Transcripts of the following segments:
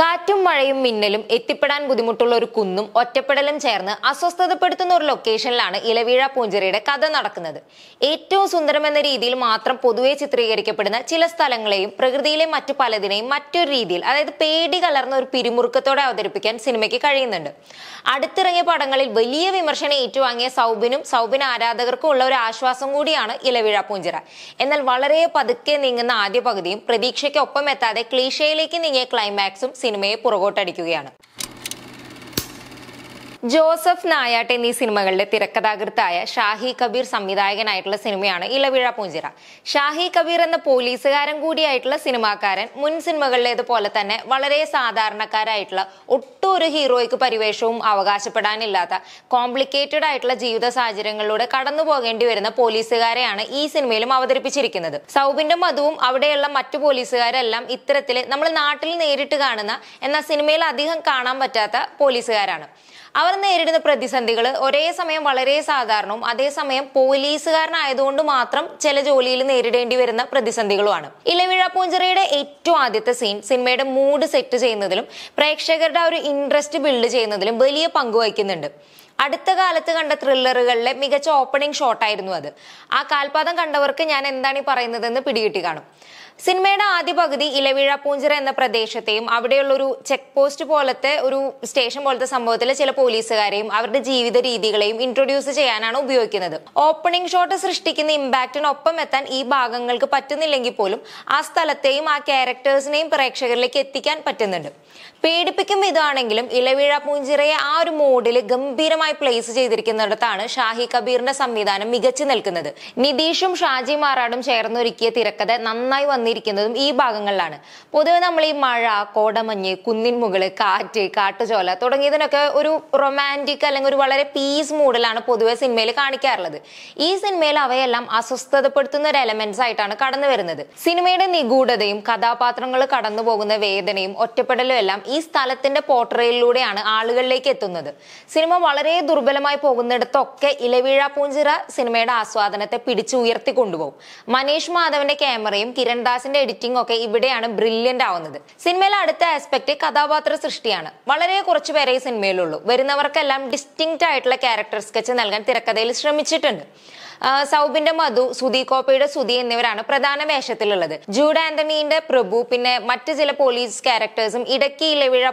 കാറ്റും മഴയും മിന്നലും എത്തിപ്പെടാൻ ബുദ്ധിമുട്ടുള്ള ഒരു കുന്നും ഒറ്റപ്പെടലും ചേർന്ന് അസ്വസ്ഥതപ്പെടുത്തുന്ന ഒരു ലൊക്കേഷനിലാണ് ഇലവീഴ പൂഞ്ചിറയുടെ കഥ നടക്കുന്നത് ഏറ്റവും സുന്ദരമെന്ന രീതിയിൽ മാത്രം പൊതുവെ ചിത്രീകരിക്കപ്പെടുന്ന ചില സ്ഥലങ്ങളെയും പ്രകൃതിയിലെ മറ്റു പലതിനെയും മറ്റൊരു രീതിയിൽ അതായത് പേടി കലർന്ന ഒരു പിരിമുറുക്കത്തോടെ അവതരിപ്പിക്കാൻ സിനിമയ്ക്ക് കഴിയുന്നുണ്ട് അടുത്തിറങ്ങിയ പടങ്ങളിൽ വലിയ വിമർശനം ഏറ്റുവാങ്ങിയ സൗബിനും സൗബിൻ ആരാധകർക്കും ഉള്ള ഒരു ആശ്വാസം കൂടിയാണ് ഇലവീഴ പൂഞ്ചിറ എന്നാൽ വളരെ പതുക്കെ നീങ്ങുന്ന ആദ്യ പകുതിയും ഒപ്പം എത്താതെ ക്ലീഷയിലേക്ക് നീങ്ങിയ ക്ലൈമാക്സും സിനിമയെ പുറകോട്ടടിക്കുകയാണ് ജോസഫ് നായാട്ട് എന്നീ സിനിമകളുടെ തിരക്കഥാകൃത്തായ ഷാഹി കബീർ സംവിധായകനായിട്ടുള്ള സിനിമയാണ് ഇലവിഴ പൂഞ്ചിറ ഷാഹി കബീർ എന്ന പോലീസുകാരൻ കൂടിയായിട്ടുള്ള സിനിമാക്കാരൻ മുൻ സിനിമകളിലേതുപോലെ തന്നെ വളരെ സാധാരണക്കാരായിട്ടുള്ള ഒട്ടും ഹീറോയ്ക്ക് പരിവേഷവും അവകാശപ്പെടാനില്ലാത്ത കോംപ്ലിക്കേറ്റഡ് ആയിട്ടുള്ള ജീവിത സാഹചര്യങ്ങളിലൂടെ കടന്നു പോകേണ്ടി വരുന്ന പോലീസുകാരെയാണ് ഈ സിനിമയിലും അവതരിപ്പിച്ചിരിക്കുന്നത് സൗബിന്റെ മധുവും അവിടെയുള്ള മറ്റു പോലീസുകാരെല്ലാം ഇത്തരത്തിൽ നമ്മൾ നാട്ടിൽ നേരിട്ട് കാണുന്ന എന്നാൽ സിനിമയിൽ അധികം കാണാൻ പറ്റാത്ത പോലീസുകാരാണ് അവർ നേരിടുന്ന പ്രതിസന്ധികൾ ഒരേ സമയം വളരെ സാധാരണവും അതേസമയം പോലീസുകാരനായതുകൊണ്ട് മാത്രം ചില ജോലിയിൽ നേരിടേണ്ടി വരുന്ന പ്രതിസന്ധികളുമാണ് ഇലവിഴ പൂഞ്ചിറയുടെ ഏറ്റവും ആദ്യത്തെ സീൻ സിനിമയുടെ മൂഡ് സെറ്റ് ചെയ്യുന്നതിലും പ്രേക്ഷകരുടെ ഒരു ഇൻട്രസ്റ്റ് ബിൽഡ് ചെയ്യുന്നതിലും വലിയ പങ്ക് വഹിക്കുന്നുണ്ട് അടുത്ത കാലത്ത് കണ്ട ത്രില്ലറുകളിലെ മികച്ച ഓപ്പണിംഗ് ഷോട്ടായിരുന്നു അത് ആ കാൽപാദം കണ്ടവർക്ക് ഞാൻ എന്താണ് ഈ പറയുന്നതെന്ന് പിടികിട്ടി കാണും സിനിമയുടെ ആദ്യ പകുതി ഇലവിഴ പൂഞ്ചിറ എന്ന പ്രദേശത്തെയും അവിടെയുള്ള ഒരു ചെക്ക് പോസ്റ്റ് പോലത്തെ ഒരു സ്റ്റേഷൻ പോലത്തെ സംഭവത്തിൽ ചില പോലീസുകാരെയും അവരുടെ ജീവിത രീതികളെയും ഇൻട്രൊഡ്യൂസ് ചെയ്യാനാണ് ഉപയോഗിക്കുന്നത് ഓപ്പണിംഗ് ഷോട്ട് സൃഷ്ടിക്കുന്ന ഇമ്പാക്റ്റിനൊപ്പം എത്താൻ ഈ ഭാഗങ്ങൾക്ക് പറ്റുന്നില്ലെങ്കിൽ പോലും ആ സ്ഥലത്തെയും ആ ക്യാരക്ടേഴ്സിനെയും പ്രേക്ഷകരിലേക്ക് എത്തിക്കാൻ പറ്റുന്നുണ്ട് പേടിപ്പിക്കും ഇതാണെങ്കിലും ഇലവീഴ പൂഞ്ചിറയെ ആ ഒരു മോഡിൽ ഗംഭീരമായി പ്ലേസ് ചെയ്തിരിക്കുന്നിടത്താണ് ഷാഹി കബീറിന്റെ സംവിധാനം മികച്ചു നിൽക്കുന്നത് നിതീഷും ഷാജി മാറാടും ചേർന്നൊരുക്കിയ തിരക്കഥ നന്നായി വന്നിരിക്കുന്നതും ഈ ഭാഗങ്ങളിലാണ് പൊതുവെ നമ്മൾ ഈ മഴ കോടമഞ്ഞ് കുന്നിൻ മുകള് കാറ്റ് കാട്ടുചോല തുടങ്ങിയതിനൊക്കെ ഒരു റൊമാൻറ്റിക് അല്ലെങ്കിൽ ഒരു വളരെ പീസ് മൂഡിലാണ് പൊതുവെ സിനിമയിൽ കാണിക്കാറുള്ളത് ഈ സിനിമയിൽ അവയെല്ലാം അസ്വസ്ഥതപ്പെടുത്തുന്ന ഒരു എലമെന്റ്സ് ആയിട്ടാണ് കടന്നു വരുന്നത് സിനിമയുടെ നിഗൂഢതയും കഥാപാത്രങ്ങൾ കടന്നു പോകുന്ന വേദനയും ഒറ്റപ്പെടലും എല്ലാം ഈ സ്ഥലത്തിന്റെ പോർട്ടറയിലൂടെയാണ് ആളുകളിലേക്ക് എത്തുന്നത് സിനിമ വളരെ ദുർബലമായി പോകുന്നിടത്തൊക്കെ ഇലവീഴ പൂഞ്ചിറ സിനിമയുടെ ആസ്വാദനത്തെ പിടിച്ചുയർത്തി കൊണ്ടുപോകും മനീഷ് മാധവന്റെ ക്യാമറയും കിരൺ ദാസിന്റെ എഡിറ്റിംഗ് ഒക്കെ ഇവിടെയാണ് ബ്രില്യന്റ് ആവുന്നത് സിനിമയിലെ അടുത്ത ആസ്പെക്ട് കഥാപാത്ര സൃഷ്ടിയാണ് വളരെ കുറച്ചു പേരെ സിനിമയിലുള്ളൂ വരുന്നവർക്കെല്ലാം ഡിസ്റ്റിങ്റ്റ് ആയിട്ടുള്ള ക്യാരക്ടർ സ്കെച്ച് നൽകാൻ തിരക്കഥയിൽ ശ്രമിച്ചിട്ടുണ്ട് സൗബിന്റെ മധു സുധി കോപ്പയുടെ സുധി എന്നിവരാണ് പ്രധാന വേഷത്തിലുള്ളത് ജൂഡ് ആന്റണിന്റെ പ്രഭു പിന്നെ മറ്റ് ചില പോലീസ് ക്യാരക്ടേഴ്സും ഇടയ്ക്ക്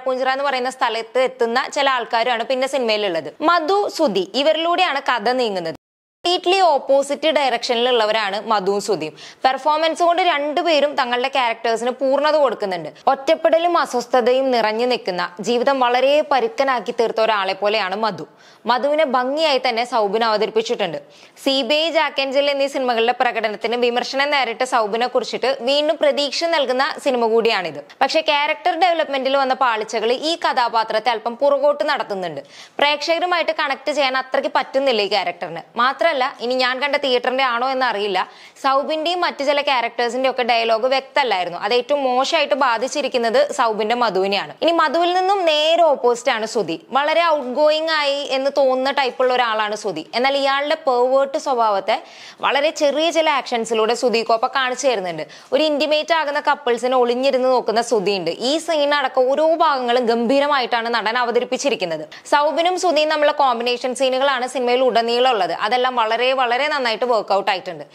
പൂഞ്ചിറ എന്ന് പറയുന്ന സ്ഥലത്ത് എത്തുന്ന ചില ആൾക്കാരുമാണ് പിന്നെ സിനിമയിലുള്ളത് മധു സുധി ഇവരിലൂടെയാണ് കഥ നീങ്ങുന്നത് കംപ്ലീറ്റ്ലി ഓപ്പോസിറ്റ് ഡയറക്ഷനിലുള്ളവരാണ് മധുവും സുധിയും പെർഫോമൻസ് കൊണ്ട് രണ്ടുപേരും തങ്ങളുടെ ക്യാരക്ടേഴ്സിന് പൂർണ്ണത കൊടുക്കുന്നുണ്ട് ഒറ്റപ്പെടലും അസ്വസ്ഥതയും നിറഞ്ഞു നിൽക്കുന്ന ജീവിതം വളരെ പരുക്കനാക്കി തീർത്ത ഒരാളെ പോലെയാണ് മധു മധുവിനെ ഭംഗിയായി തന്നെ സൗബിൻ അവതരിപ്പിച്ചിട്ടുണ്ട് സി ബി ഐ ജാക്കൻജൽ എന്നീ സിനിമകളുടെ പ്രകടനത്തിന് വിമർശനം നേരിട്ട സൗബിനെ കുറിച്ചിട്ട് വീണ്ടും പ്രതീക്ഷ നൽകുന്ന സിനിമ കൂടിയാണിത് പക്ഷെ ക്യാരക്ടർ ഡെവലപ്മെന്റിൽ വന്ന പാളിച്ചകൾ ഈ കഥാപാത്രത്തെ അല്പം പുറകോട്ട് നടത്തുന്നുണ്ട് പ്രേക്ഷകരുമായിട്ട് കണക്ട് ചെയ്യാൻ അത്രയ്ക്ക് പറ്റുന്നില്ല ഈ ക്യാരക്ടറിന് മാത്രമല്ല വ്യക്തമല്ല ഇനി ഞാൻ കണ്ട തിയേറ്ററിന്റെ ആണോ എന്ന് അറിയില്ല സൗബിന്റെയും മറ്റു ചില ക്യാരക്ടേഴ്സിന്റെ ഒക്കെ ഡയലോഗ് വ്യക്തമല്ലായിരുന്നു അത് ഏറ്റവും മോശമായിട്ട് ബാധിച്ചിരിക്കുന്നത് സൗബിന്റെ മധുവിനെയാണ് ഇനി മധുവിൽ നിന്നും നേരെ ഓപ്പോസിറ്റ് ആണ് സുധി വളരെ ഔട്ട് ഗോയിങ് ആയി എന്ന് തോന്നുന്ന ടൈപ്പുള്ള ഒരാളാണ് സുധി എന്നാൽ ഇയാളുടെ പെർവേർട്ട് സ്വഭാവത്തെ വളരെ ചെറിയ ചില ആക്ഷൻസിലൂടെ സുധി കോപ്പ കാണിച്ചു തരുന്നുണ്ട് ഒരു ഇന്റിമേറ്റ് ആകുന്ന കപ്പിൾസിനെ ഒളിഞ്ഞിരുന്ന് നോക്കുന്ന സുധി ഉണ്ട് ഈ സീൻ അടക്കം ഓരോ ഭാഗങ്ങളും ഗംഭീരമായിട്ടാണ് നടൻ അവതരിപ്പിച്ചിരിക്കുന്നത് സൗബിനും സുധിയും നമ്മളെ കോമ്പിനേഷൻ സീനുകളാണ് സിനിമയിൽ ഉടനീളം ഉള്ളത് അതെല്ലാം വളരെ വളരെ നന്നായിട്ട് വർക്ക്ഔട്ട് ആയിട്ടുണ്ട്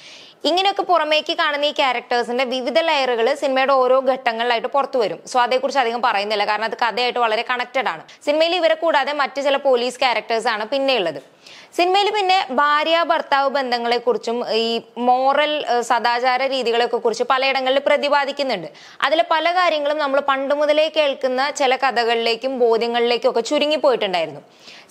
ഇങ്ങനെയൊക്കെ പുറമേക്ക് കാണുന്ന ഈ ക്യാരക്ടേഴ്സിന്റെ വിവിധ ലെയറുകൾ സിനിമയുടെ ഓരോ ഘട്ടങ്ങളിലായിട്ട് പുറത്തു വരും സോ അതേക്കുറിച്ച് അധികം പറയുന്നില്ല കാരണം അത് കഥയായിട്ട് വളരെ കണക്റ്റഡ് ആണ് സിനിമയിൽ ഇവരെ കൂടാതെ മറ്റു ചില പോലീസ് ക്യാരക്ടേഴ്സ് ആണ് പിന്നെയുള്ളത് സിനിമയിൽ പിന്നെ ഭാര്യ ഭർത്താവ് കുറിച്ചും ഈ മോറൽ സദാചാര ഒക്കെ കുറിച്ച് പലയിടങ്ങളിൽ പ്രതിപാദിക്കുന്നുണ്ട് അതിലെ പല കാര്യങ്ങളും നമ്മൾ പണ്ട് മുതലേ കേൾക്കുന്ന ചില കഥകളിലേക്കും ബോധ്യങ്ങളിലേക്കും ഒക്കെ ചുരുങ്ങിപ്പോയിട്ടുണ്ടായിരുന്നു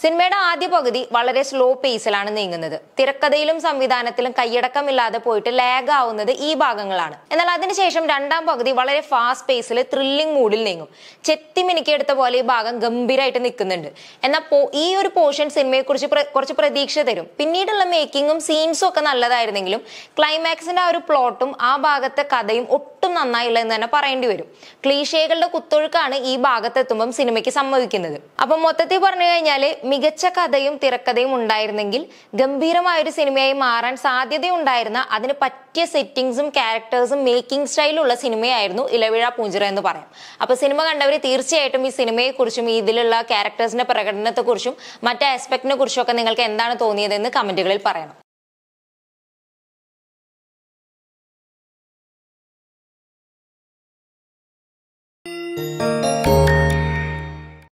സിനിമയുടെ ആദ്യ പകുതി വളരെ സ്ലോ പേസിലാണ് നീങ്ങുന്നത് തിരക്കഥയിലും സംവിധാനത്തിലും കൈയടക്കമില്ലാതെ പോയിട്ട് ലാഗ് ആവുന്നത് ഈ ഭാഗങ്ങളാണ് എന്നാൽ അതിനുശേഷം രണ്ടാം പകുതി വളരെ ഫാസ്റ്റ് പേസിൽ ത്രില്ലിംഗ് മൂഡിൽ നീങ്ങും ചെത്തി മിനുക്കിയെടുത്ത പോലെ ഈ ഭാഗം ഗംഭീരമായിട്ട് നിൽക്കുന്നുണ്ട് എന്നാൽ ഈ ഒരു പോർഷൻ സിനിമയെക്കുറിച്ച് കുറച്ച് കുറച്ച് പ്രതീക്ഷ തരും പിന്നീടുള്ള മേക്കിങ്ങും സീൻസും ഒക്കെ നല്ലതായിരുന്നെങ്കിലും ക്ലൈമാക്സിന്റെ ആ ഒരു പ്ലോട്ടും ആ ഭാഗത്തെ കഥയും ഒട്ടും നന്നായില്ല എന്ന് തന്നെ പറയേണ്ടി വരും ക്ലീഷേകളുടെ കുത്തൊഴുക്കാണ് ഈ ഭാഗത്തെത്തുമ്പം സിനിമയ്ക്ക് സംഭവിക്കുന്നത് അപ്പൊ മൊത്തത്തിൽ പറഞ്ഞു കഴിഞ്ഞാൽ മികച്ച കഥയും തിരക്കഥയും ഉണ്ടായിരുന്നെങ്കിൽ ഗംഭീരമായ ഒരു സിനിമയായി മാറാൻ സാധ്യതയുണ്ടായിരുന്ന അതിന് പറ്റിയ സെറ്റിങ്സും ക്യാരക്ടേഴ്സും മേക്കിംഗ് സ്റ്റൈലുള്ള സിനിമയായിരുന്നു ഇലവിഴ പൂഞ്ചിറ എന്ന് പറയാം അപ്പൊ സിനിമ കണ്ടവര് തീർച്ചയായിട്ടും ഈ സിനിമയെക്കുറിച്ചും ഇതിലുള്ള ക്യാരക്ടേഴ്സിന്റെ പ്രകടനത്തെക്കുറിച്ചും മറ്റ് ആസ്പെക്ടിനെ കുറിച്ചും ഒക്കെ നിങ്ങൾക്ക് എന്താണ് തോന്നിയതെന്ന് കമന്റുകളിൽ പറയണം